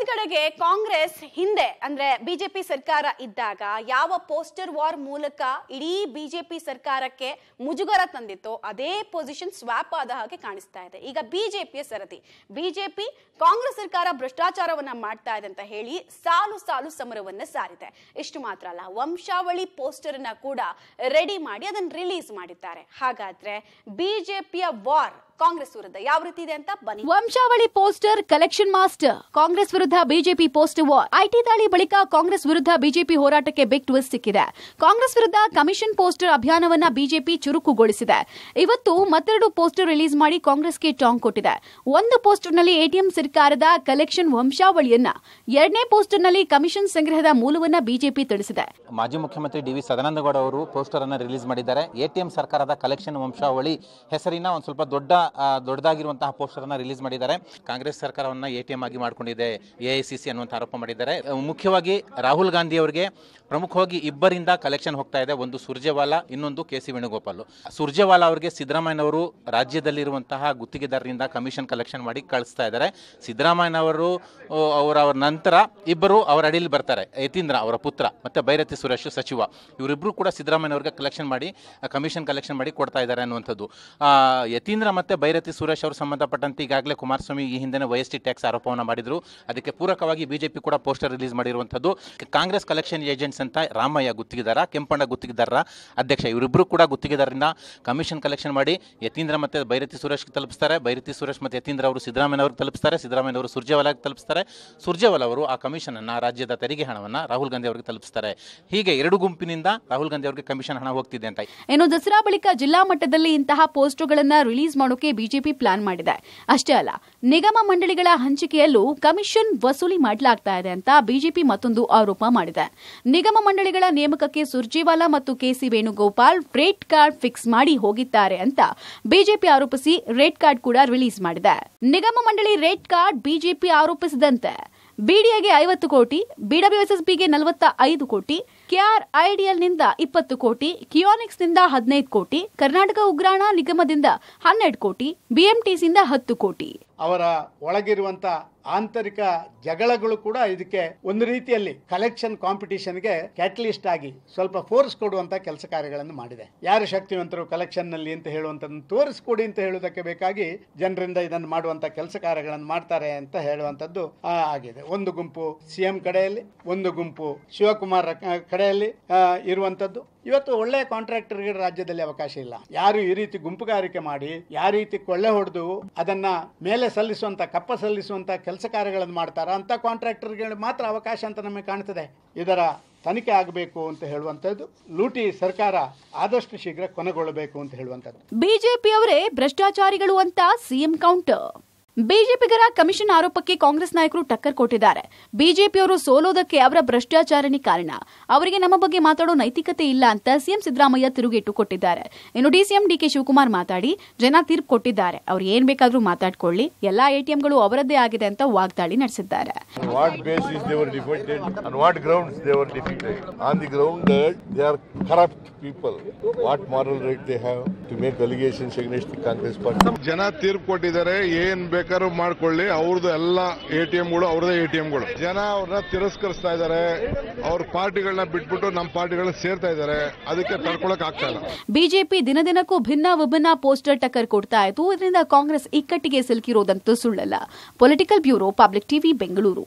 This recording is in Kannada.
ಒಂದ್ ಕಡೆಗೆ ಕಾಂಗ್ರೆಸ್ ಹಿಂದೆ ಅಂದ್ರೆ ಬಿಜೆಪಿ ಸರ್ಕಾರ ಇದ್ದಾಗ ಯಾವ ಪೋಸ್ಟರ್ ವಾರ್ ಮೂಲಕ ಇಡೀ ಬಿಜೆಪಿ ಸರ್ಕಾರಕ್ಕೆ ಮುಜುಗರ ತಂದಿತ್ತು ಅದೇ ಪೊಸಿಷನ್ ಸ್ವಾಪ್ ಆದ ಹಾಗೆ ಕಾಣಿಸ್ತಾ ಇದೆ ಈಗ ಬಿಜೆಪಿಯ ಸರದಿ ಬಿಜೆಪಿ ಕಾಂಗ್ರೆಸ್ ಸರ್ಕಾರ ಭ್ರಷ್ಟಾಚಾರವನ್ನ ಮಾಡ್ತಾ ಇದೆ ಅಂತ ಹೇಳಿ ಸಾಲು ಸಾಲು ಸಮರವನ್ನ ಸಾರಿದೆ ಇಷ್ಟು ಮಾತ್ರ ಅಲ್ಲ ವಂಶಾವಳಿ ಪೋಸ್ಟರ್ ಅನ್ನ ಕೂಡ ರೆಡಿ ಮಾಡಿ ಅದನ್ನ ರಿಲೀಸ್ ಮಾಡಿದ್ದಾರೆ ಹಾಗಾದ್ರೆ ಬಿಜೆಪಿಯ ವಾರ್ ಕಾಂಗ್ರೆಸ್ ವಿರುದ್ಧ ಯಾವ ರೀತಿ ಇದೆ ಅಂತ ಬನ್ನಿ ವಂಶಾವಳಿ ಪೋಸ್ಟರ್ ಕಲೆಕ್ಷನ್ ಮಾಸ್ಟರ್ ಕಾಂಗ್ರೆಸ್ ವಿರುದ್ಧ ವಿರುದ್ಧ ಬಿಜೆಪಿ ಪೋಸ್ಟ್ ವಾರ್ ಐಟಿ ದಾಳಿ ಬಳಿಕ ಕಾಂಗ್ರೆಸ್ ವಿರುದ್ಧ ಬಿಜೆಪಿ ಹೋರಾಟಕ್ಕೆ ಬಿಗ್ ಟ್ವಿಸ್ಟ್ ಸಿಕ್ಕಿದೆ ಕಾಂಗ್ರೆಸ್ ವಿರುದ್ಧ ಕಮಿಷನ್ ಪೋಸ್ಟರ್ ಅಭಿಯಾನವನ್ನ ಬಿಜೆಪಿ ಚುರುಕುಗೊಳಿಸಿದೆ ಇವತ್ತು ಮತ್ತೆರಡು ಪೋಸ್ಟರ್ ರಿಲೀಸ್ ಮಾಡಿ ಕಾಂಗ್ರೆಸ್ಗೆ ಟಾಂಗ್ ಕೊಟ್ಟಿದೆ ಒಂದು ಪೋಸ್ಟರ್ನಲ್ಲಿ ಎಟಿಎಂ ಸರ್ಕಾರದ ಕಲೆಕ್ಷನ್ ವಂಶಾವಳಿಯನ್ನ ಎರಡನೇ ಪೋಸ್ಟರ್ನಲ್ಲಿ ಕಮಿಷನ್ ಸಂಗ್ರಹದ ಮೂಲವನ್ನ ಬಿಜೆಪಿ ತಿಳಿಸಿದೆ ಮಾಜಿ ಮುಖ್ಯಮಂತ್ರಿ ಡಿವಿ ಸದಾನಂದಗೌಡ ಅವರು ಪೋಸ್ಟರ್ ಅನ್ನು ರಿಲೀಸ್ ಮಾಡಿದ್ದಾರೆ ಎಟಿಎಂ ಸರ್ಕಾರದ ಕಲೆಕ್ಷನ್ ವಂಶಾವಳಿ ಹೆಸರಿನ ಒಂದು ಸ್ವಲ್ಪ ದೊಡ್ಡ ದೊಡ್ಡದಾಗಿರುವಂತಹ ಪೋಸ್ಟರ್ ಅನ್ನು ರಿಲೀಸ್ ಮಾಡಿದ್ದಾರೆ ಕಾಂಗ್ರೆಸ್ ಸರ್ಕಾರವನ್ನು ಎಟಿಎಂ ಆಗಿ ಮಾಡಿಕೊಂಡಿದೆ ಎ ಐ ಸಿ ಸಿ ಅನ್ನುವಂಥ ಆರೋಪ ಮಾಡಿದ್ದಾರೆ ಮುಖ್ಯವಾಗಿ ರಾಹುಲ್ ಗಾಂಧಿ ಅವರಿಗೆ ಪ್ರಮುಖವಾಗಿ ಇಬ್ಬರಿಂದ ಕಲೆಕ್ಷನ್ ಹೋಗ್ತಾ ಇದೆ ಒಂದು ಸುರ್ಜೇವಾಲಾ ಇನ್ನೊಂದು ಕೆ ಸಿ ವೇಣುಗೋಪಾಲ್ ಸುರ್ಜೇವಾಲಾ ಅವರಿಗೆ ಸಿದ್ದರಾಮಯ್ಯ ಅವರು ರಾಜ್ಯದಲ್ಲಿರುವಂತಹ ಗುತ್ತಿಗೆದಾರರಿಂದ ಕಮಿಷನ್ ಕಲೆಕ್ಷನ್ ಮಾಡಿ ಕಳಿಸ್ತಾ ಇದ್ದಾರೆ ಸಿದ್ದರಾಮಯ್ಯನವರು ಅವರ ಅವರ ನಂತರ ಇಬ್ಬರು ಅವರ ಅಡಿಯಲ್ಲಿ ಬರ್ತಾರೆ ಯತೀಂದ್ರ ಅವರ ಪುತ್ರ ಮತ್ತು ಬೈರತಿ ಸುರೇಶ್ ಸಚಿವ ಇವರಿಬ್ಬರು ಕೂಡ ಸಿದ್ದರಾಮಯ್ಯ ಅವರಿಗೆ ಕಲೆಕ್ಷನ್ ಮಾಡಿ ಕಮಿಷನ್ ಕಲೆಕ್ಷನ್ ಮಾಡಿ ಕೊಡ್ತಾ ಇದ್ದಾರೆ ಅನ್ನುವಂಥದ್ದು ಯತೀಂದ್ರ ಮತ್ತು ಬೈರತಿ ಸುರೇಶ್ ಅವರು ಸಂಬಂಧಪಟ್ಟಂತೆ ಈಗಾಗಲೇ ಕುಮಾರಸ್ವಾಮಿ ಈ ಹಿಂದೆ ಟಿ ಟ್ಯಾಕ್ಸ್ ಆರೋಪವನ್ನು ಮಾಡಿದರು ಅದಕ್ಕೆ ಅದಕ್ಕೆ ಪೂರಕವಾಗಿ ಬಿಜೆಪಿ ಕೂಡ ಪೋಸ್ಟರ್ ರಿಲೀಸ್ ಮಾಡಿರುವಂಥದ್ದು ಕಾಂಗ್ರೆಸ್ ಕಲೆಕ್ಷನ್ ಏಜೆಂಟ್ಸ್ ಅಂತ ರಾಮಯ್ಯ ಗುತ್ತಿಗೆದಾರ ಕೆಂಪಣ್ಣ ಗುತ್ತಿಗೆದಾರ ಅಧ್ಯಕ್ಷ ಇವರಿಬ್ಬರು ಕೂಡ ಗುತ್ತಿಗೆದಾರರಿಂದ ಕಮಿಷನ್ ಕಲೆಕ್ಷನ್ ಮಾಡಿ ಯತೀಂದ್ರ ಮತ್ತೆ ಭೈರತಿ ಸುರೇಶ್ ತಲುಪಿಸ್ತಾರೆ ಭೈರತಿ ಸುರೇಶ್ ಮತ್ತು ಯತೀಂದ್ರ ಅವರು ಸಿದ್ದರಾಮಯ್ಯ ಅವರು ತಲುಪಿಸ್ತಾರೆ ಸಿದ್ದರಾಮಯ್ಯ ಅವರು ಸುರ್ಜೇವಾಲಾಗೆ ತಲುಪಿಸ್ತಾರೆ ಸುರ್ಜೇವಾಲ ಅವರು ಆ ಕಮಿಷನ್ ಅನ್ನು ರಾಜ್ಯದ ತೆರಿಗೆ ಹಣವನ್ನು ರಾಹುಲ್ ಗಾಂಧಿ ಅವರಿಗೆ ತಲುಪಿಸ್ತಾರೆ ಹೀಗೆ ಎರಡು ಗುಂಪಿನಿಂದ ರಾಹುಲ್ ಗಾಂಧಿ ಅವರಿಗೆ ಕಮಿಷನ್ ಹಣ ಹೋಗ್ತಿದೆ ಅಂತ ಏನು ದಸರಾ ಬಳಿಕ ಜಿಲ್ಲಾ ಮಟ್ಟದಲ್ಲಿ ಇಂತಹ ಪೋಸ್ಟ್ಗಳನ್ನು ರಿಲೀಸ್ ಮಾಡೋಕೆ ಬಿಜೆಪಿ ಪ್ಲಾನ್ ಮಾಡಿದೆ ಅಷ್ಟೇ ಅಲ್ಲ ನಿಗಮ ಮಂಡಳಿಗಳ ಹಂಚಿಕೆಯಲ್ಲೂ ಕಮಿಷನ್ ವಸೂಲಿ ಮಾಡಲಾಗ್ತಾ ಇದೆ ಅಂತ ಬಿಜೆಪಿ ಮತ್ತೊಂದು ಆರೋಪ ಮಾಡಿದೆ ನಿಗಮ ಮಂಡಳಿಗಳ ನೇಮಕಕ್ಕೆ ಸುರ್ಜೇವಾಲಾ ಮತ್ತು KC Venugopal rate card fix ಮಾಡಿ ಹೋಗಿದ್ದಾರೆ ಅಂತ ಬಿಜೆಪಿ ಆರೋಪಿಸಿ ರೇಟ್ ಕಾರ್ಡ್ ಕೂಡ ರಿಲೀಸ್ ಮಾಡಿದೆ ನಿಗಮ ಮಂಡಳಿ ರೇಟ್ ಕಾರ್ಡ್ ಬಿಜೆಪಿ ಆರೋಪಿಸಿದಂತೆ ಬಿಡಿಎಗೆ ಐವತ್ತು ಕೋಟಿ ಬಿಡಬ್ಲ್ಯೂಎಸ್ಎಸ್ಬಿಗೆ ನಲವತ್ತ ಐದು ಕೋಟಿ ಕೆಆರ್ ನಿಂದ ಇಪ್ಪತ್ತು ಕೋಟಿ ನಿಂದ ಹದಿನೈದು ಕೋಟಿ ಕರ್ನಾಟಕ ಉಗ್ರಾಣ ನಿಗಮದಿಂದ ಹನ್ನೆರಡು ಕೋಟಿ ಬಿಎಂಟಿಸಿಯಿಂದ ಹತ್ತು ಕೋಟಿ ಅವರ ಒಳಗಿರುವಂತ ಆಂತರಿಕ ಜಗಳಗಳು ಕೂಡ ಇದಕ್ಕೆ ಒಂದು ರೀತಿಯಲ್ಲಿ ಕಲೆಕ್ಷನ್ ಕಾಂಪಿಟೇಷನ್ಗೆ ಕ್ಯಾಟಲಿಸ್ಟ್ ಆಗಿ ಸ್ವಲ್ಪ ಫೋರ್ಸ್ ಕೊಡುವಂತ ಕೆಲಸ ಕಾರ್ಯಗಳನ್ನು ಮಾಡಿದೆ ಯಾರು ಶಕ್ತಿವಂತರು ನಲ್ಲಿ ಅಂತ ಹೇಳುವಂಥದ್ದನ್ನು ತೋರಿಸ್ಕೊಡಿ ಅಂತ ಹೇಳುವುದಕ್ಕೆ ಬೇಕಾಗಿ ಜನರಿಂದ ಇದನ್ನು ಮಾಡುವಂತ ಕೆಲಸ ಕಾರ್ಯಗಳನ್ನು ಮಾಡ್ತಾರೆ ಅಂತ ಹೇಳುವಂತದ್ದು ಆಗಿದೆ ಒಂದು ಗುಂಪು ಸಿಎಂ ಕಡೆಯಲ್ಲಿ ಒಂದು ಗುಂಪು ಶಿವಕುಮಾರ್ ಕಡೆಯಲ್ಲಿ ಇರುವಂತದ್ದು ಇವತ್ತು ಒಳ್ಳೆಯ ಕಾಂಟ್ರಾಕ್ಟರ್ಗೆ ರಾಜ್ಯದಲ್ಲಿ ಅವಕಾಶ ಇಲ್ಲ ಯಾರು ಈ ರೀತಿ ಗುಂಪುಗಾರಿಕೆ ಮಾಡಿ ಯಾವ ರೀತಿ ಕೊಳ್ಳೆ ಹೊಡೆದು ಅದನ್ನ ಮೇಲೆ ಸಲ್ಲಿಸುವಂತ ಕಪ್ಪ ಸಲ್ಲಿಸುವಂತ ಕೆಲಸ ಕಾರ್ಯಗಳನ್ನು ಮಾಡ್ತಾರ ಅಂತ ಕಾಂಟ್ರಾಕ್ಟರ್ಗಳು ಮಾತ್ರ ಅವಕಾಶ ಅಂತ ನಮಗೆ ಕಾಣ್ತದೆ ಇದರ ತನಿಖೆ ಆಗಬೇಕು ಅಂತ ಹೇಳುವಂತದ್ದು ಲೂಟಿ ಸರ್ಕಾರ ಆದಷ್ಟು ಶೀಘ್ರ ಕೊನೆಗೊಳ್ಳಬೇಕು ಅಂತ ಹೇಳುವಂತದ್ದು ಅವರೇ ಭ್ರಷ್ಟಾಚಾರಿಗಳು ಅಂತ ಸಿಎಂ ಕೌಂಟರ್ ಬಿಜೆಪಿಗರ ಕಮಿಷನ್ ಆರೋಪಕ್ಕೆ ಕಾಂಗ್ರೆಸ್ ನಾಯಕರು ಟಕ್ಕರ್ ಕೊಟ್ಟಿದ್ದಾರೆ ಬಿಜೆಪಿಯವರು ಸೋಲೋದಕ್ಕೆ ಅವರ ಭ್ರಷ್ಟಾಚಾರನೇ ಕಾರಣ ಅವರಿಗೆ ನಮ್ಮ ಬಗ್ಗೆ ಮಾತಾಡೋ ನೈತಿಕತೆ ಇಲ್ಲ ಅಂತ ಸಿಎಂ ಸಿದ್ದರಾಮಯ್ಯ ತಿರುಗೇಟು ಕೊಟ್ಟಿದ್ದಾರೆ ಇನ್ನು ಡಿಸಿಎಂ ಡಿಕೆ ಶಿವಕುಮಾರ್ ಮಾತಾಡಿ ಜನ ತೀರ್ಪು ಕೊಟ್ಟಿದ್ದಾರೆ ಅವ್ರು ಏನ್ ಬೇಕಾದ್ರೂ ಮಾತಾಡ್ಕೊಳ್ಳಿ ಎಲ್ಲಾ ಎಟಿಎಂಗಳು ಅವರದ್ದೇ ಆಗಿದೆ ಅಂತ ವಾಗ್ದಾಳಿ ನಡೆಸಿದ್ದಾರೆ ಜನ ತೀರ್ಪು ಕೊಟ್ಟಿದ್ದಾರೆ ಏನ್ ಬೇಕಾದ್ರೆ ಮಾಡ್ಕೊಳ್ಳಿ ಅವ್ರದ್ದು ಎಲ್ಲ ಎ ಟಿ ಎಂಗಳು ಅವ್ರದೇ ಎ ಟಿ ಎಂಗಳು ಜನ ಅವ್ರನ್ನ ತಿರಸ್ಕರಿಸ್ತಾ ಇದ್ದಾರೆ ಅವ್ರ ಪಾರ್ಟಿಗಳನ್ನ ಬಿಟ್ಬಿಟ್ಟು ನಮ್ಮ ಪಾರ್ಟಿಗಳನ್ನ ಸೇರ್ತಾ ಇದ್ದಾರೆ ಅದಕ್ಕೆ ತಡ್ಕೊಳಕ್ ಆಗ್ತಾ ಇಲ್ಲ ಬಿಜೆಪಿ ದಿನ ದಿನಕ್ಕೂ ಭಿನ್ನ ವಿಭಿನ್ನ ಪೋಸ್ಟರ್ ಟಕ್ಕರ್ ಕೊಡ್ತಾ ಇತ್ತು ಇದರಿಂದ ಕಾಂಗ್ರೆಸ್ ಇಕ್ಕಟ್ಟಿಗೆ ಸಿಲುಕಿರೋದಂತೂ ಸುಳ್ಳಲ್ಲ political bureau public TV Bengaluru